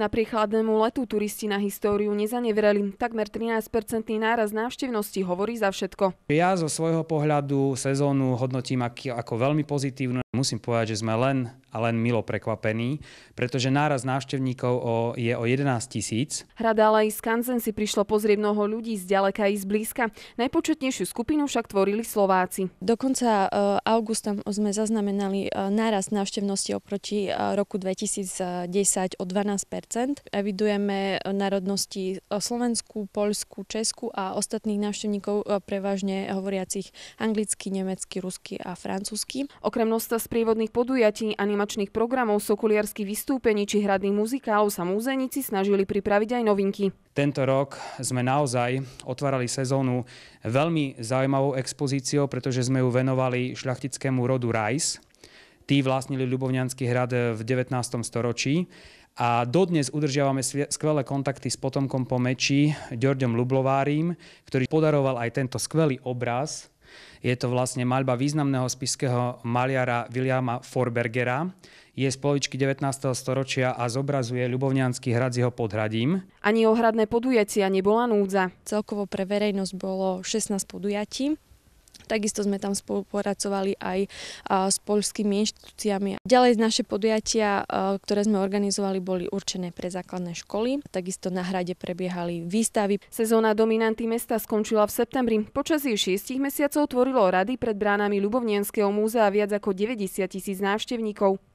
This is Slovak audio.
Napriek chladnému letu turisti na históriu nezanevereli. Takmer 13-percentný náraz návštevnosti hovorí za všetko. Ja zo svojho pohľadu sezónu hodnotím ako veľmi pozitívnu. Musím povedať, že sme len a len milo prekvapení, pretože náraz návštevníkov o, je o 11 tisíc. Hrada ale z Kanzen si prišlo pozrieť mnoho ľudí z ďaleka i z blízka. Najpočetnejšiu skupinu však tvorili Slováci. Do konca e, augusta sme zaznamenali e, náraz návštevnosti oproti e, roku 2010 o 12 Evidujeme národnosti Slovensku, Polsku, Česku a ostatných návštevníkov prevažne hovoriacich anglicky, nemecky, rusky a francúzsky. Okrem sprievodných podujatí, animačných programov, sokuliarských vystúpení či hradných muzikálov sa múzenici snažili pripraviť aj novinky. Tento rok sme naozaj otvárali sezónu veľmi zaujímavou expozíciou, pretože sme ju venovali šľachtickému rodu Rajs. Tí vlastnili Ľubovňanský hrad v 19. storočí a dodnes udržiavame skvelé kontakty s potomkom po meči, Ďorďom Lublovárim, ktorý podaroval aj tento skvelý obraz je to vlastne maľba významného spiského maliara Williama Forbergera. Je z polovičky 19. storočia a zobrazuje Ľubovňanský hrad s jeho podhradím. Ani ohradné podujatia nebola núdza. Celkovo pre verejnosť bolo 16 podujatí Takisto sme tam spolupracovali aj s poľskými inštitúciami. Ďalej naše podujatia, ktoré sme organizovali, boli určené pre základné školy. Takisto na hrade prebiehali výstavy. Sezóna dominanty mesta skončila v septembri. Počas jej šiestich mesiacov tvorilo rady pred bránami Ľubovnienského múzea viac ako 90 tisíc návštevníkov.